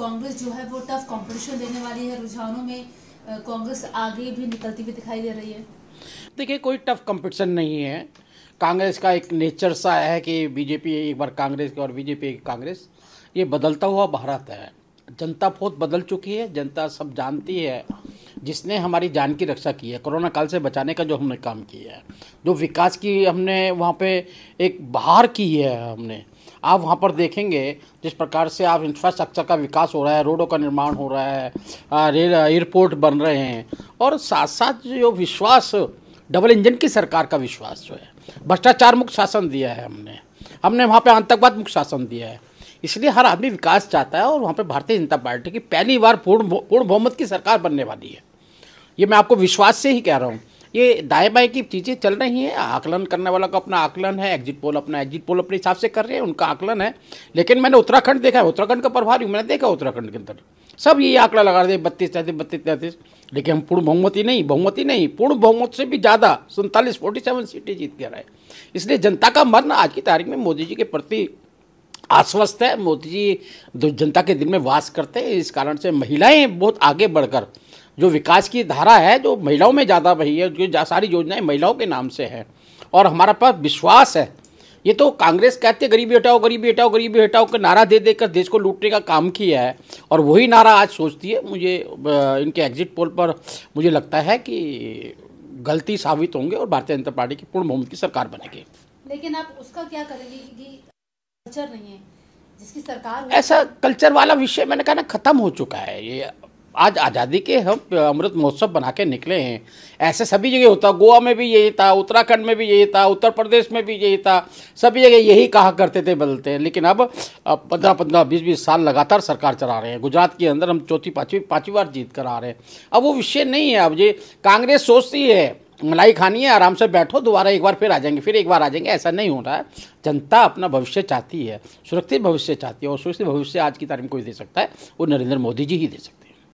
कांग्रेस जो है वो टफ कंपटीशन देने वाली है रुझानों में कांग्रेस आगे भी निकलती हुई दिखाई दे रही है देखिए कोई टफ कंपटीशन नहीं है कांग्रेस का एक नेचर सा है कि बीजेपी एक बार कांग्रेस और बीजेपी कांग्रेस ये बदलता हुआ भारत है जनता बहुत बदल चुकी है जनता सब जानती है जिसने हमारी जान की रक्षा की है कोरोना काल से बचाने का जो हमने काम किया है जो विकास की हमने वहाँ पे एक बाहर की है हमने आप वहाँ पर देखेंगे जिस प्रकार से आप इंफ्रास्ट्रक्चर का विकास हो रहा है रोडों का निर्माण हो रहा है रेल एयरपोर्ट बन रहे हैं और साथ साथ जो विश्वास डबल इंजन की सरकार का विश्वास जो है भ्रष्टाचार मुक्त शासन दिया है हमने हमने वहाँ पर आतंकवाद मुक्त शासन दिया है इसलिए हर आदमी विकास चाहता है और वहाँ पर भारतीय जनता पार्टी की पहली बार पूर्ण पूर्ण बहुमत की सरकार बनने वाली है ये मैं आपको विश्वास से ही कह रहा हूँ ये दाएं बाएं की चीज़ें चल रही हैं आकलन करने वाला का अपना आकलन है एग्जिट पोल अपना एग्जिट पोल अपने हिसाब से कर रहे हैं उनका आकलन है लेकिन मैंने उत्तराखंड देखा है उत्तराखंड का प्रभारी मैंने देखा उत्तराखंड के अंदर सब ये आंकड़ा लगा रहे बत्तीस तैंतीस बत्तीस तैंतीस लेकिन हम पूर्ण बहुमति नहीं बहुमति नहीं पूर्ण बहुमत से भी ज़्यादा सैंतालीस फोर्टी सेवन सीटें जीत के रहे इसलिए जनता का मन आज की तारीख में मोदी जी के प्रति आश्वस्त है मोदी जी जनता के दिल में वास करते हैं इस कारण से महिलाएं बहुत आगे बढ़कर जो विकास की धारा है जो महिलाओं में ज़्यादा बही है जो सारी योजनाएं महिलाओं के नाम से है और हमारा पास विश्वास है ये तो कांग्रेस कहते गरीबी हटाओ गरीबी हटाओ गरीबी हटाओ का नारा दे देकर देश को लूटने का काम किया है और वही नारा आज सोचती है मुझे इनके एग्जिट पोल पर मुझे लगता है कि गलती साबित होंगे और भारतीय जनता पार्टी की पूर्ण बहुमत की सरकार बनेगी लेकिन आप उसका क्या करेंगे कल्चर नहीं है जिसकी सरकार ऐसा कल्चर वाला विषय मैंने कहा ना खत्म हो चुका है ये आज आज़ादी के हम अमृत महोत्सव बना के निकले हैं ऐसे सभी जगह होता गोवा में भी यही था उत्तराखंड में भी यही था उत्तर प्रदेश में भी यही था सभी जगह यही कहा करते थे बदलते हैं लेकिन अब पंद्रह पंद्रह बीस बीस साल लगातार सरकार चला रहे हैं गुजरात के अंदर हम चौथी पाँचवीं पाँचवीं बार जीत कर आ रहे हैं अब वो विषय नहीं है अब ये कांग्रेस सोचती है मलाई खानी है आराम से बैठो दोबारा एक बार फिर आ जाएंगे फिर एक बार आ जाएंगे ऐसा नहीं हो रहा है जनता अपना भविष्य चाहती है सुरक्षित भविष्य चाहती है और सुरक्षित भविष्य आज की तारीख में कोई दे सकता है वो नरेंद्र मोदी जी ही दे सकते हैं